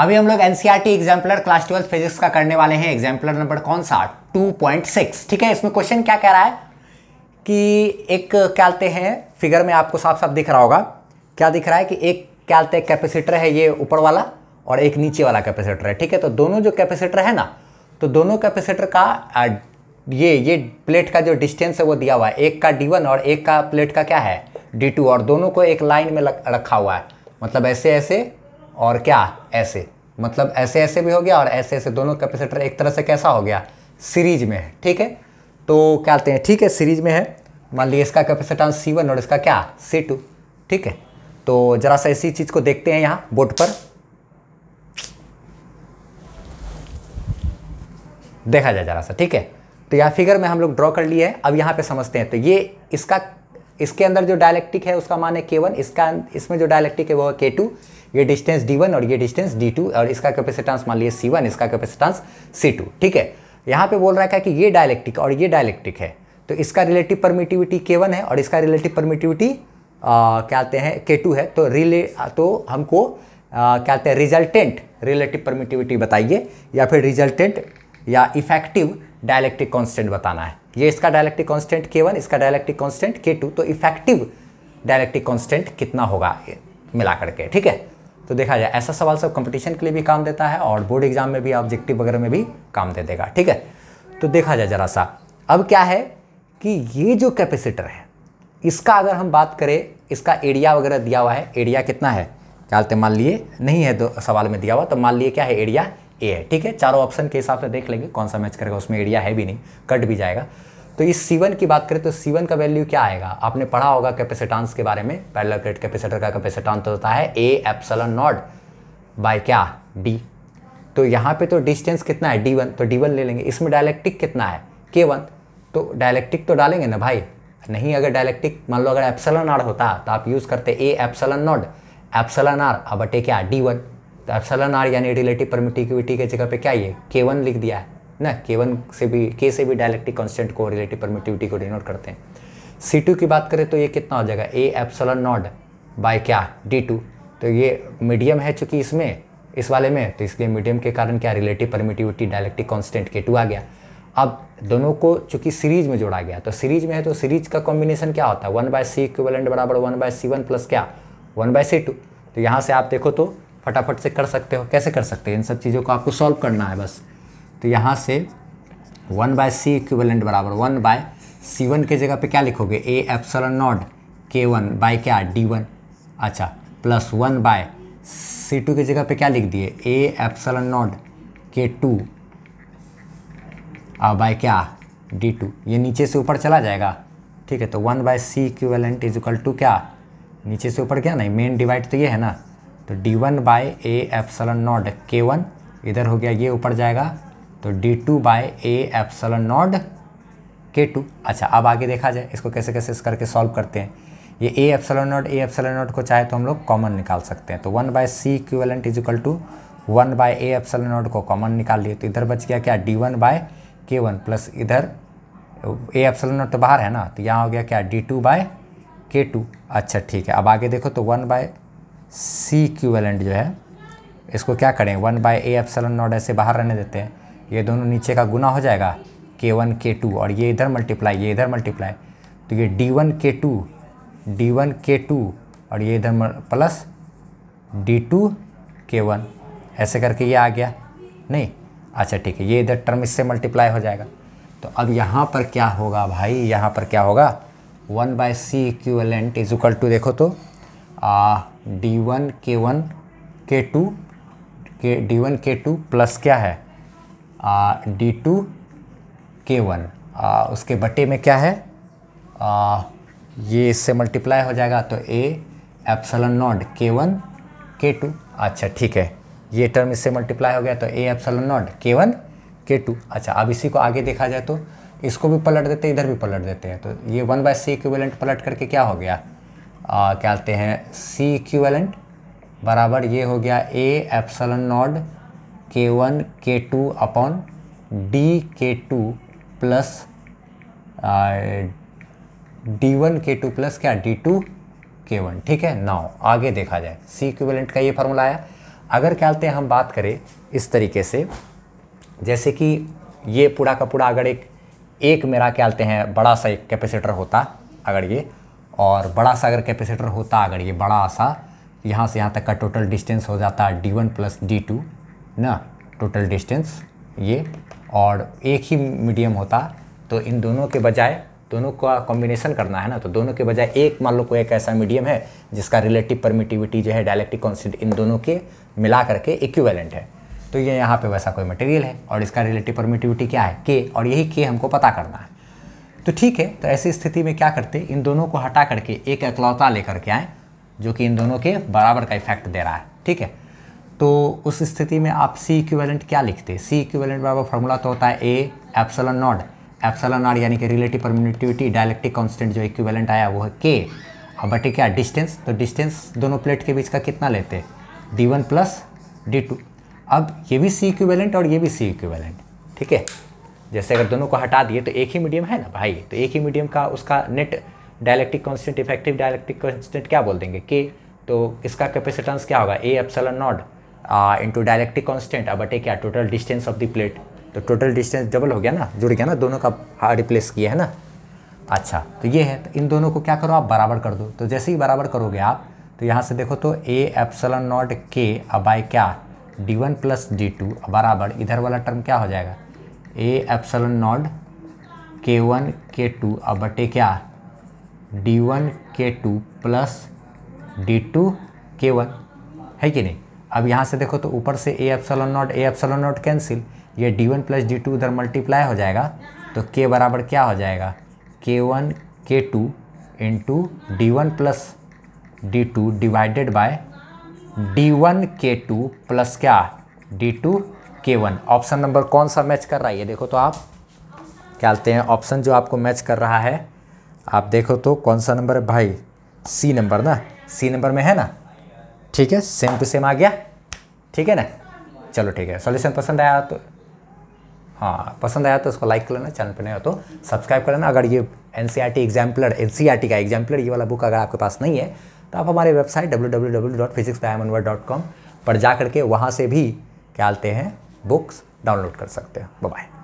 अभी हम लोग NCERT exemplar class twelfth physics का करने वाले हैं एग्जाम्पलर नंबर कौन सा 2.6 ठीक है इसमें क्वेश्चन क्या कह रहा है कि एक कहते हैं फिगर में आपको साफ साफ दिख रहा होगा क्या दिख रहा है कि एक कहते हैं कैपेसिटर है ये ऊपर वाला और एक नीचे वाला कैपेसिटर है ठीक है तो दोनों जो कैपेसिटर है ना तो दोनों कैपेसिटर का ये ये प्लेट का जो डिस्टेंस है वो दिया हुआ है एक का डी वन और एक का प्लेट का क्या है डी टू और दोनों को एक लाइन में रखा हुआ है मतलब ऐसे ऐसे और क्या ऐसे मतलब ऐसे ऐसे भी हो गया और ऐसे ऐसे दोनों कैपेसिटर एक तरह से कैसा हो गया सीरीज में है ठीक है तो क्या कहते हैं ठीक है सीरीज में है मान लीजिए इसका कैपेसिटेंस सी वन और इसका क्या सी टू ठीक है तो ज़रा सा इसी चीज़ को देखते हैं यहाँ बोर्ड पर देखा जाए ज़रा सा ठीक है तो यह फिगर में हम लोग ड्रॉ कर लिए हैं अब यहाँ पे समझते हैं तो ये इसका इसके अंदर जो डायलेक्टिक है उसका मान है के वन इसका इसमें जो डायलेक्टिक है वो है के टू ये डिस्टेंस डी और ये डिस्टेंस डी और इसका कैपेसिटेंस मान लीजिए सी इसका कैपेसिटेंस सी ठीक है यहाँ पे बोल रहा है कि ये डायलेक्टिक और ये डायलेक्टिक है तो इसका रिलेटिव परमिटिविटी के वन है और इसका रिलेटिव परमिटिविटी क्या आते हैं के टू है तो रिले तो हमको क्या आते हैं रिजल्टेंट रिलेटिव परमिटिविटी बताइए या फिर रिजल्टेंट या इफेक्टिव डायलेक्टिक कांस्टेंट बताना है ये इसका डायलेक्टिक कांस्टेंट के वन इसका डायलेक्टिक कांस्टेंट के टू तो इफेक्टिव डायलेक्टिक कांस्टेंट कितना होगा मिला करके ठीक है तो देखा जाए ऐसा सवाल सब कंपटीशन के लिए भी काम देता है और बोर्ड एग्जाम में भी ऑब्जेक्टिव वगैरह में भी काम दे देगा ठीक है तो देखा जाए जरा सा अब क्या है कि ये जो कैपेसिटर है इसका अगर हम बात करें इसका एरिया वगैरह दिया हुआ है एरिया कितना है क्या हालते मान लिए नहीं है दो तो सवाल में दिया हुआ तो मान लिए क्या है एरिया ए है ठीक है चारों ऑप्शन के हिसाब से देख लेंगे कौन सा मैच करेगा उसमें एरिया है भी नहीं कट भी जाएगा तो इस सीवन की बात करें तो सीवन का वैल्यू क्या आएगा आपने पढ़ा होगा कैपेसिटांस के बारे में पैरल प्लेट कैपेसिटर का कैपेसिटांस होता है ए एप्सलन नॉट बाय क्या डी तो यहाँ पे तो डिस्टेंस कितना है डी वन तो डी वन ले लेंगे इसमें डायलेक्टिक कितना है के वन तो डायलेक्टिक तो डालेंगे ना भाई नहीं अगर डायलेक्टिक मान लो अगर एप्सलन आर होता तो आप यूज़ करते A epsilon naught epsilon R अब अटे क्या डी वन तो एप्सलन आर यानी रिलेटिव परमिटिविटी के जगह पे क्या ये के वन लिख दिया है ना के वन से भी के से भी डायलेक्टिक कॉन्स्टेंट को रिलेटिव परमिटिविटी को डिनोट करते हैं सी टू की बात करें तो ये कितना हो जाएगा ए एप्सलन नॉड बाय क्या डी टू तो ये मीडियम है चूंकि इसमें इस वाले में तो इसलिए मीडियम के कारण क्या relative permittivity dielectric constant K two आ गया अब दोनों को चूंकि सीरीज में जोड़ा गया तो सीरीज में है तो सीरीज का कॉम्बिनेशन क्या होता है वन बाय सी इक्वलेंट बराबर one by C one plus क्या वन बाय सी टू तो यहाँ से आप देखो तो फटाफट से कर सकते हो कैसे कर सकते हो इन सब चीज़ों को आपको सॉल्व करना है बस तो यहाँ से वन बाय सी इक्विवेलेंट बराबर वन बाय सी वन के जगह पे क्या लिखोगे A epsilon naught K one by क्या डी वन अच्छा plus one by C two की जगह पे क्या लिख दिए A epsilon naught K two और बाय क्या डी टू ये नीचे से ऊपर चला जाएगा ठीक है तो one by C equivalent is equal to क्या नीचे से ऊपर क्या नहीं मेन डिवाइड तो ये है ना तो D one by A epsilon naught K one इधर हो गया ये ऊपर जाएगा तो D two by A epsilon naught K two अच्छा अब आगे देखा जाए इसको कैसे कैसे इस करके सॉल्व करते हैं ये A epsilon naught A epsilon naught को चाहे तो हम लोग कॉमन निकाल सकते हैं तो one by C equivalent is equal to one by A epsilon naught को कॉमन निकाल लिए तो इधर बच गया क्या D one by K one plus इधर ए एप्सलन नॉट तो बाहर है ना तो यहाँ हो गया क्या D two by K two अच्छा ठीक है अब आगे देखो तो वन बाय सी इक्वलेंट जो है इसको क्या करें one by A epsilon naught ऐसे बाहर रहने देते हैं ये दोनों नीचे का गुना हो जाएगा के वन के टू और ये इधर मल्टीप्लाई ये इधर मल्टीप्लाई तो ये D one K two D one K two और ये इधर plus D two K one ऐसे करके ये आ गया नहीं अच्छा ठीक है ये इधर टर्म इससे मल्टीप्लाई हो जाएगा तो अब यहाँ पर क्या होगा भाई यहाँ पर क्या होगा one by C equivalent is equal to देखो तो D one K one K two K D one K two plus क्या है डी टू के वन उसके बटे में क्या है आ, ये इससे मल्टीप्लाई हो जाएगा तो A epsilon naught K one K two अच्छा ठीक है ये टर्म इससे मल्टीप्लाई हो गया तो A epsilon naught K one K two अच्छा अब इसी को आगे देखा जाए तो इसको भी पलट देते हैं इधर भी पलट देते हैं तो ये वन बाय सी इक्वेलेंट पलट करके क्या हो गया आ, क्या कहते हैं सी इक्वेलेंट बराबर ये हो गया A epsilon naught K one K two upon D K two plus D one K two plus क्या डी टू के वन ठीक है नाउ आगे देखा जाए सी इक्विवेलेंट का ये फार्मूला आया अगर क्या हैं हम बात करें इस तरीके से जैसे कि ये पूरा का पूरा अगर एक एक मेरा क्या कहते हैं बड़ा सा एक कैपेसिटर होता अगर ये और बड़ा सा अगर कैपेसिटर होता अगर ये बड़ा सा यहाँ से यहाँ तक का टोटल डिस्टेंस हो जाता D one plus D two ना टोटल डिस्टेंस ये और एक ही मीडियम होता तो इन दोनों के बजाय दोनों का कॉम्बिनेशन करना है ना तो दोनों के बजाय एक मान लो कोई एक ऐसा मीडियम है जिसका रिलेटिव परमिटिविटी जो है डायलेक्टिक कॉन्सेंट इन दोनों के मिला करके इक्वेलेंट है तो ये यहाँ पे वैसा कोई मटेरियल है और इसका रिलेटिव परमिटिविटी क्या है के और यही के हमको पता करना है तो ठीक है तो ऐसी स्थिति में क्या करते इन दोनों को हटा करके एक अकलौता लेकर के आएँ जो कि इन दोनों के बराबर का इफेक्ट दे रहा है ठीक है तो उस स्थिति में आप सी इक्विवेलेंट क्या लिखते सी इक्विवेलेंट बराबर फार्मूला तो होता है A epsilon naught epsilon R यानी कि रिलेटिव परमिनेटिविटी डायलेक्टिक कॉन्स्टेंट जो इक्विवेलेंट आया वो है के अब बटे क्या डिस्टेंस तो डिस्टेंस दोनों प्लेट के बीच का कितना लेते हैं D one plus D two अब ये भी सी इक्विवेलेंट और ये भी सी इक्विवेलेंट ठीक है जैसे अगर दोनों को हटा दिए तो एक ही मीडियम है ना भाई तो एक ही मीडियम का उसका net dielectric constant effective dielectric constant क्या बोल देंगे के तो इसका कैपेसिटेंस क्या होगा A epsilon naught into dielectric constant अब बटे क्या total distance of the plate तो टोटल डिस्टेंस डबल हो गया ना जुड़ गया ना दोनों का रिप्लेस हाँ किया है ना अच्छा तो ये है तो इन दोनों को क्या करो आप बराबर कर दो तो जैसे ही बराबर करोगे आप तो यहाँ से देखो तो ए एप्सलन नॉट के अब बाई क्या D one plus D two बराबर इधर वाला टर्म क्या हो जाएगा A epsilon naught K one K two अब बटे क्या D one K two plus D two K one है कि नहीं अब यहाँ से देखो तो ऊपर से A epsilon naught A epsilon naught cancel ये D one plus D two उधर मल्टीप्लाई हो जाएगा तो के बराबर क्या हो जाएगा K one K two into D one plus D two divided by D one K two plus क्या D two K one option number कौन सा मैच कर रहा है ये देखो तो आप क्या लेते हैं ऑप्शन जो आपको मैच कर रहा है आप देखो तो कौन सा नंबर है भाई सी नंबर ना सी नंबर में है ना ठीक है सेम टू सेम आ गया ठीक है ना चलो ठीक है सॉल्यूशन पसंद आया तो हाँ पसंद आया तो उसको लाइक कर लेना चैनल पर नहीं हो तो सब्सक्राइब कर लेना अगर ये N C R T exemplar N C R T का एग्जाम्पलर ये वाला बुक अगर आपके पास नहीं है तो आप हमारे website W W W dot physics dot com पर जा करके वहाँ से भी क्या आते हैं बुक्स डाउनलोड कर सकते हैं बाय